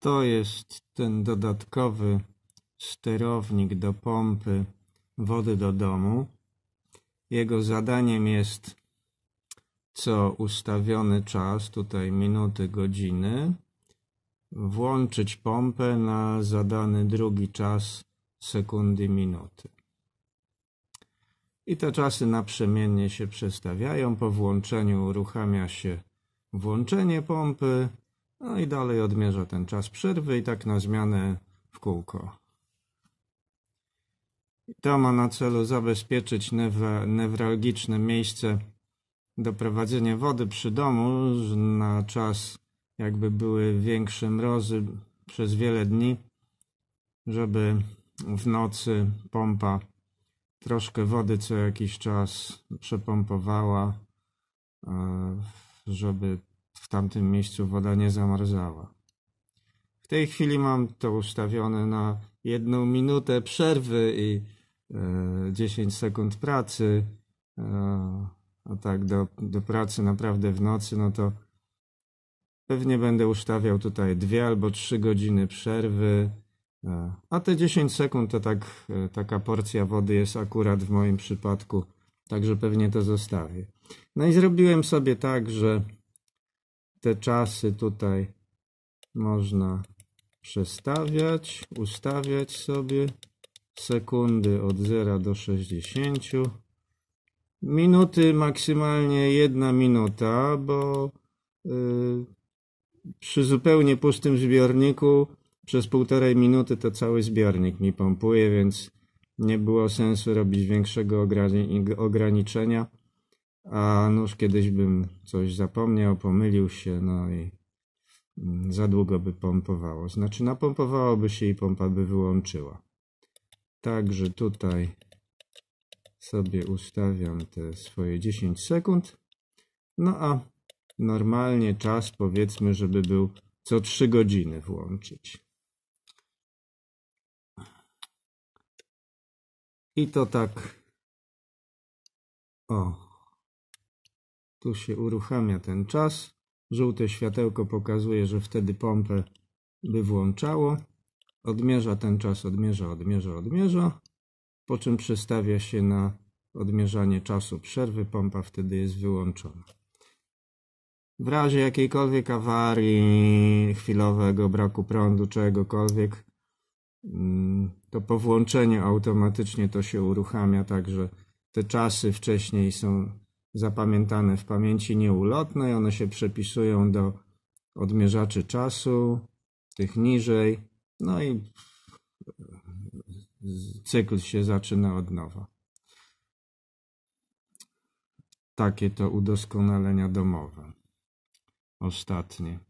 To jest ten dodatkowy sterownik do pompy wody do domu. Jego zadaniem jest co ustawiony czas, tutaj minuty, godziny, włączyć pompę na zadany drugi czas sekundy, minuty. I te czasy naprzemiennie się przestawiają. Po włączeniu uruchamia się włączenie pompy, no i dalej odmierza ten czas przerwy i tak na zmianę w kółko. To ma na celu zabezpieczyć newralgiczne miejsce do prowadzenia wody przy domu na czas jakby były większe mrozy przez wiele dni, żeby w nocy pompa troszkę wody co jakiś czas przepompowała, żeby w tamtym miejscu woda nie zamarzała. W tej chwili mam to ustawione na jedną minutę przerwy i e, 10 sekund pracy. E, a tak do, do pracy naprawdę w nocy, no to pewnie będę ustawiał tutaj dwie albo trzy godziny przerwy. E, a te 10 sekund to tak, e, taka porcja wody jest akurat w moim przypadku, także pewnie to zostawię. No i zrobiłem sobie tak, że te czasy tutaj można przestawiać, ustawiać sobie sekundy od 0 do 60. Minuty maksymalnie jedna minuta, bo yy, przy zupełnie pustym zbiorniku przez półtorej minuty to cały zbiornik mi pompuje, więc nie było sensu robić większego ograni ograniczenia. A nuż kiedyś bym coś zapomniał, pomylił się, no i mm, za długo by pompowało. Znaczy napompowałoby no, się i pompa by wyłączyła. Także tutaj sobie ustawiam te swoje 10 sekund. No a normalnie czas powiedzmy, żeby był co 3 godziny włączyć. I to tak. O, tu się uruchamia ten czas. Żółte światełko pokazuje, że wtedy pompę by włączało. Odmierza ten czas, odmierza, odmierza, odmierza. Po czym przestawia się na odmierzanie czasu przerwy. Pompa wtedy jest wyłączona. W razie jakiejkolwiek awarii, chwilowego braku prądu, czegokolwiek, mm, to po włączeniu automatycznie to się uruchamia, także te czasy wcześniej są zapamiętane w pamięci nieulotnej. One się przepisują do odmierzaczy czasu, tych niżej. No i cykl się zaczyna od nowa. Takie to udoskonalenia domowe. Ostatnie.